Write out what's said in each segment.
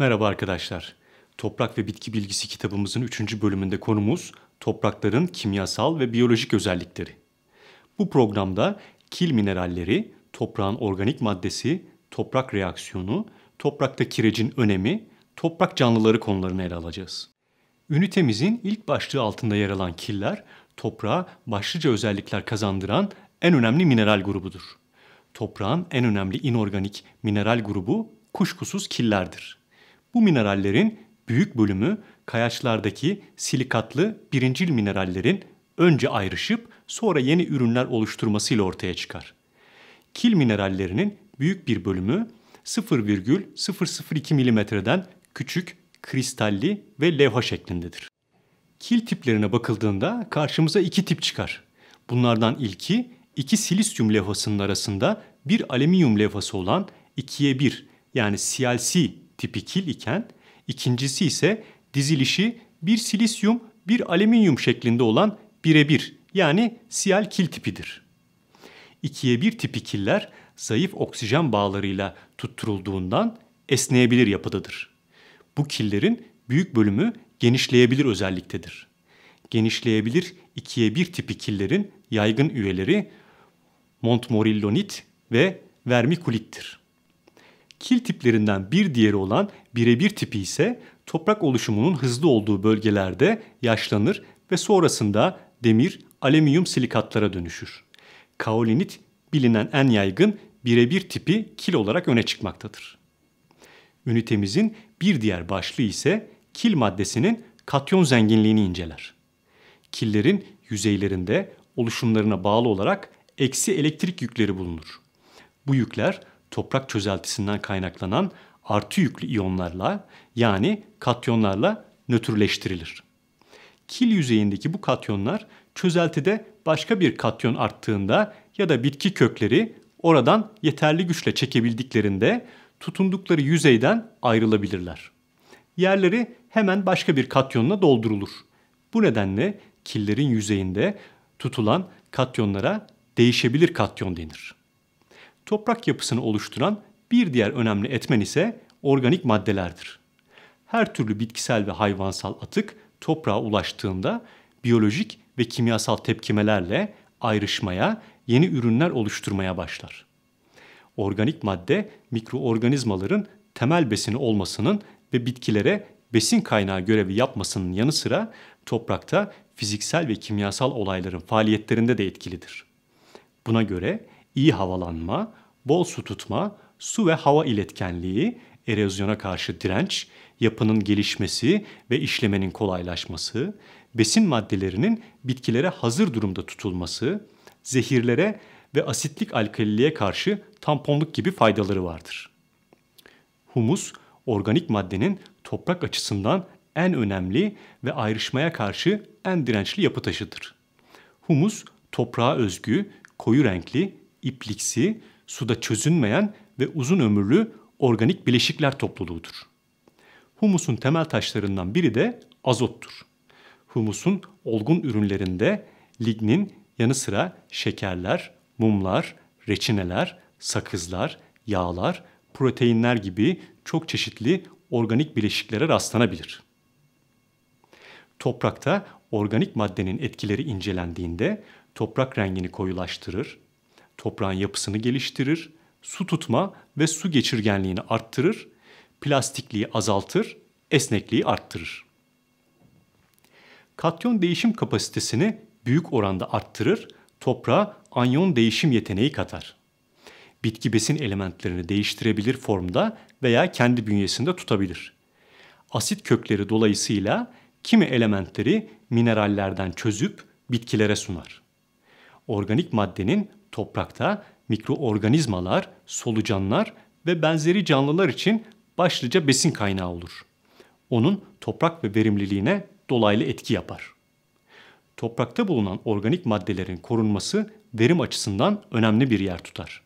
Merhaba arkadaşlar. Toprak ve bitki bilgisi kitabımızın 3. bölümünde konumuz toprakların kimyasal ve biyolojik özellikleri. Bu programda kil mineralleri, toprağın organik maddesi, toprak reaksiyonu, toprakta kirecin önemi, toprak canlıları konularını ele alacağız. Ünitemizin ilk başlığı altında yer alan killer, toprağa başlıca özellikler kazandıran en önemli mineral grubudur. Toprağın en önemli inorganik mineral grubu kuşkusuz killerdir. Bu minerallerin büyük bölümü kayaçlardaki silikatlı birincil minerallerin önce ayrışıp sonra yeni ürünler oluşturmasıyla ortaya çıkar. Kil minerallerinin büyük bir bölümü 0,002 milimetreden küçük, kristalli ve levha şeklindedir. Kil tiplerine bakıldığında karşımıza iki tip çıkar. Bunlardan ilki iki silisyum levhasının arasında bir alüminyum levhası olan 2'ye 1 yani CLC tipi kil iken ikincisi ise dizilişi bir silisyum bir alüminyum şeklinde olan birebir yani siyal kil tipidir. İkiye bir tipi killer zayıf oksijen bağlarıyla tutturulduğundan esneyebilir yapıdadır. Bu killerin büyük bölümü genişleyebilir özelliktedir. Genişleyebilir ikiye bir tipi killerin yaygın üyeleri montmorillonit ve vermikulittir. Kil tiplerinden bir diğeri olan birebir tipi ise toprak oluşumunun hızlı olduğu bölgelerde yaşlanır ve sonrasında demir, alüminyum silikatlara dönüşür. Kaolinit bilinen en yaygın birebir tipi kil olarak öne çıkmaktadır. Ünitemizin bir diğer başlığı ise kil maddesinin katyon zenginliğini inceler. Killerin yüzeylerinde oluşumlarına bağlı olarak eksi elektrik yükleri bulunur. Bu yükler toprak çözeltisinden kaynaklanan artı yüklü iyonlarla yani katyonlarla nötrleştirilir. Kil yüzeyindeki bu katyonlar çözeltide başka bir katyon arttığında ya da bitki kökleri oradan yeterli güçle çekebildiklerinde tutundukları yüzeyden ayrılabilirler. Yerleri hemen başka bir katyonla doldurulur. Bu nedenle killerin yüzeyinde tutulan katyonlara değişebilir katyon denir toprak yapısını oluşturan bir diğer önemli etmen ise organik maddelerdir. Her türlü bitkisel ve hayvansal atık toprağa ulaştığında biyolojik ve kimyasal tepkimelerle ayrışmaya, yeni ürünler oluşturmaya başlar. Organik madde mikroorganizmaların temel besini olmasının ve bitkilere besin kaynağı görevi yapmasının yanı sıra toprakta fiziksel ve kimyasal olayların faaliyetlerinde de etkilidir. Buna göre iyi havalanma, bol su tutma, su ve hava iletkenliği, erozyona karşı direnç, yapının gelişmesi ve işlemenin kolaylaşması, besin maddelerinin bitkilere hazır durumda tutulması, zehirlere ve asitlik alkaliliğe karşı tamponluk gibi faydaları vardır. Humus, organik maddenin toprak açısından en önemli ve ayrışmaya karşı en dirençli yapı taşıdır. Humus, toprağa özgü, koyu renkli, ipliksi, suda çözünmeyen ve uzun ömürlü organik bileşikler topluluğudur. Humusun temel taşlarından biri de azottur. Humusun olgun ürünlerinde lignin yanı sıra şekerler, mumlar, reçineler, sakızlar, yağlar, proteinler gibi çok çeşitli organik bileşiklere rastlanabilir. Toprakta organik maddenin etkileri incelendiğinde toprak rengini koyulaştırır, toprağın yapısını geliştirir, su tutma ve su geçirgenliğini arttırır, plastikliği azaltır, esnekliği arttırır. Katyon değişim kapasitesini büyük oranda arttırır, toprağa anyon değişim yeteneği katar. Bitki besin elementlerini değiştirebilir formda veya kendi bünyesinde tutabilir. Asit kökleri dolayısıyla kimi elementleri minerallerden çözüp bitkilere sunar. Organik maddenin toprakta mikroorganizmalar, solucanlar ve benzeri canlılar için başlıca besin kaynağı olur. Onun toprak ve verimliliğine dolaylı etki yapar. Toprakta bulunan organik maddelerin korunması verim açısından önemli bir yer tutar.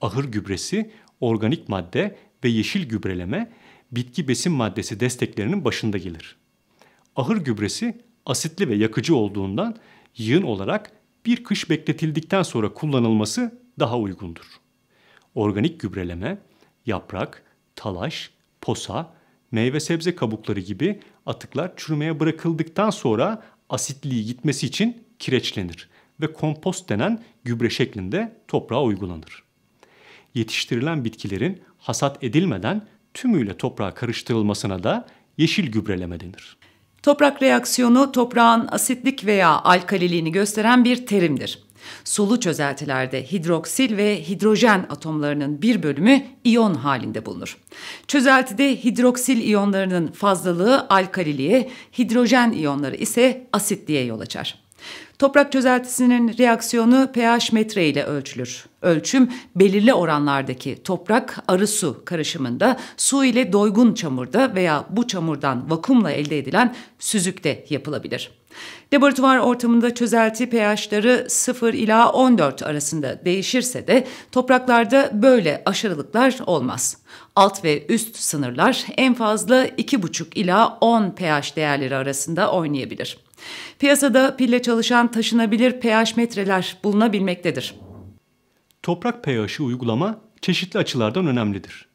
Ahır gübresi, organik madde ve yeşil gübreleme bitki besin maddesi desteklerinin başında gelir. Ahır gübresi asitli ve yakıcı olduğundan yığın olarak bir kış bekletildikten sonra kullanılması daha uygundur. Organik gübreleme, yaprak, talaş, posa, meyve sebze kabukları gibi atıklar çürümeye bırakıldıktan sonra asitliği gitmesi için kireçlenir ve kompost denen gübre şeklinde toprağa uygulanır. Yetiştirilen bitkilerin hasat edilmeden tümüyle toprağa karıştırılmasına da yeşil gübreleme denir. Toprak reaksiyonu toprağın asitlik veya alkaliliğini gösteren bir terimdir. Sulu çözeltilerde hidroksil ve hidrojen atomlarının bir bölümü iyon halinde bulunur. Çözeltide hidroksil iyonlarının fazlalığı alkaliliğe, hidrojen iyonları ise asitliğe yol açar. Toprak çözeltisinin reaksiyonu pH metre ile ölçülür. Ölçüm belirli oranlardaki toprak arı su karışımında su ile doygun çamurda veya bu çamurdan vakumla elde edilen süzükte yapılabilir. Laboratuvar ortamında çözelti pH'ları 0 ila 14 arasında değişirse de topraklarda böyle aşırılıklar olmaz. Alt ve üst sınırlar en fazla 2,5 ila 10 pH değerleri arasında oynayabilir. Piyasada pille çalışan taşınabilir pH metreler bulunabilmektedir. Toprak pH'i uygulama çeşitli açılardan önemlidir.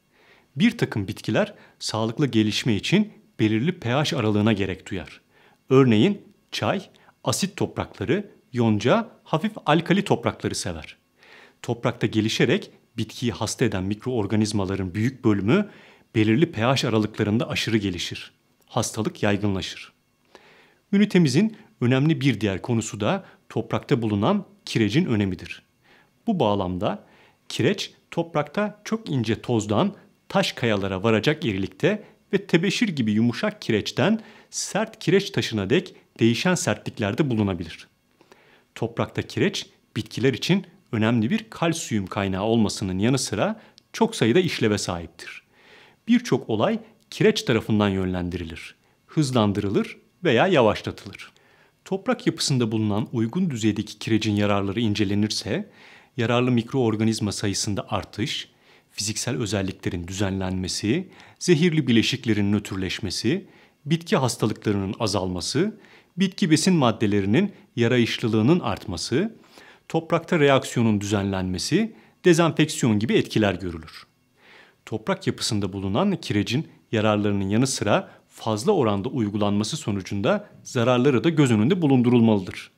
Bir takım bitkiler sağlıklı gelişme için belirli pH aralığına gerek duyar. Örneğin çay, asit toprakları, yonca, hafif alkali toprakları sever. Toprakta gelişerek bitkiyi hasta eden mikroorganizmaların büyük bölümü belirli pH aralıklarında aşırı gelişir. Hastalık yaygınlaşır. Ünitemizin önemli bir diğer konusu da toprakta bulunan kirecin önemidir. Bu bağlamda kireç toprakta çok ince tozdan taş kayalara varacak irilikte ve tebeşir gibi yumuşak kireçten sert kireç taşına dek değişen sertliklerde bulunabilir. Toprakta kireç bitkiler için önemli bir kalsiyum kaynağı olmasının yanı sıra çok sayıda işleve sahiptir. Birçok olay kireç tarafından yönlendirilir, hızlandırılır veya yavaşlatılır. Toprak yapısında bulunan uygun düzeydeki kirecin yararları incelenirse, yararlı mikroorganizma sayısında artış, fiziksel özelliklerin düzenlenmesi, zehirli bileşiklerin nötrleşmesi, bitki hastalıklarının azalması, bitki besin maddelerinin yarayışlılığının artması, toprakta reaksiyonun düzenlenmesi, dezenfeksiyon gibi etkiler görülür. Toprak yapısında bulunan kirecin yararlarının yanı sıra fazla oranda uygulanması sonucunda zararları da göz önünde bulundurulmalıdır.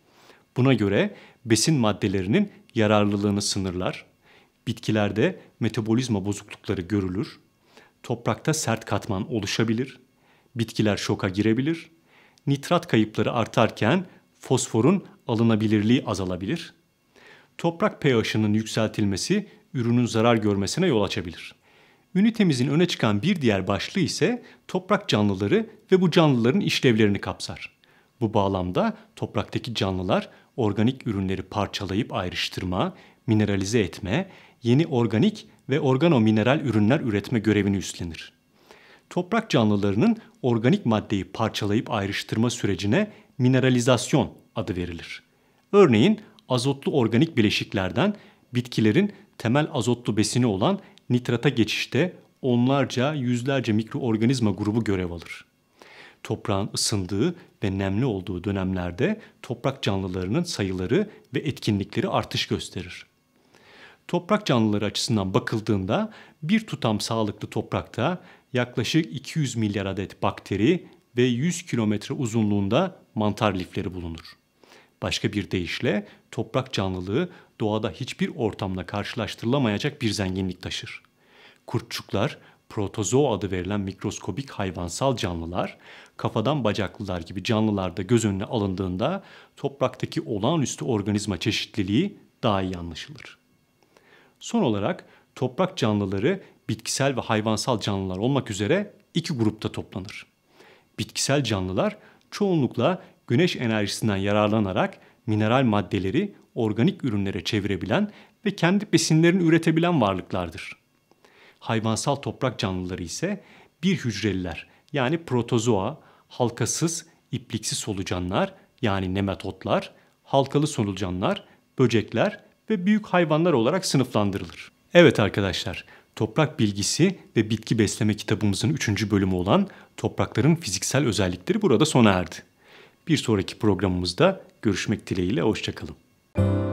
Buna göre besin maddelerinin yararlılığını sınırlar, bitkilerde metabolizma bozuklukları görülür, toprakta sert katman oluşabilir, bitkiler şoka girebilir, nitrat kayıpları artarken fosforun alınabilirliği azalabilir. Toprak pH'ının yükseltilmesi ürünün zarar görmesine yol açabilir.'' Ünitemizin öne çıkan bir diğer başlığı ise toprak canlıları ve bu canlıların işlevlerini kapsar. Bu bağlamda topraktaki canlılar organik ürünleri parçalayıp ayrıştırma, mineralize etme, yeni organik ve organomineral ürünler üretme görevini üstlenir. Toprak canlılarının organik maddeyi parçalayıp ayrıştırma sürecine mineralizasyon adı verilir. Örneğin azotlu organik bileşiklerden bitkilerin temel azotlu besini olan nitrata geçişte onlarca, yüzlerce mikroorganizma grubu görev alır. Toprağın ısındığı ve nemli olduğu dönemlerde toprak canlılarının sayıları ve etkinlikleri artış gösterir. Toprak canlıları açısından bakıldığında bir tutam sağlıklı toprakta yaklaşık 200 milyar adet bakteri ve 100 kilometre uzunluğunda mantar lifleri bulunur. Başka bir deyişle toprak canlılığı doğada hiçbir ortamla karşılaştırılamayacak bir zenginlik taşır. Kurtçuklar, protozoo adı verilen mikroskobik hayvansal canlılar, kafadan bacaklılar gibi canlılarda göz önüne alındığında topraktaki olağanüstü organizma çeşitliliği daha iyi anlaşılır. Son olarak toprak canlıları bitkisel ve hayvansal canlılar olmak üzere iki grupta toplanır. Bitkisel canlılar çoğunlukla güneş enerjisinden yararlanarak mineral maddeleri organik ürünlere çevirebilen ve kendi besinlerini üretebilen varlıklardır. Hayvansal toprak canlıları ise bir hücreliler yani protozoa, halkasız, ipliksiz solucanlar yani nematotlar, halkalı solucanlar, böcekler ve büyük hayvanlar olarak sınıflandırılır. Evet arkadaşlar, Toprak Bilgisi ve Bitki Besleme kitabımızın 3. bölümü olan Toprakların Fiziksel Özellikleri burada sona erdi. Bir sonraki programımızda görüşmek dileğiyle, hoşçakalın. you.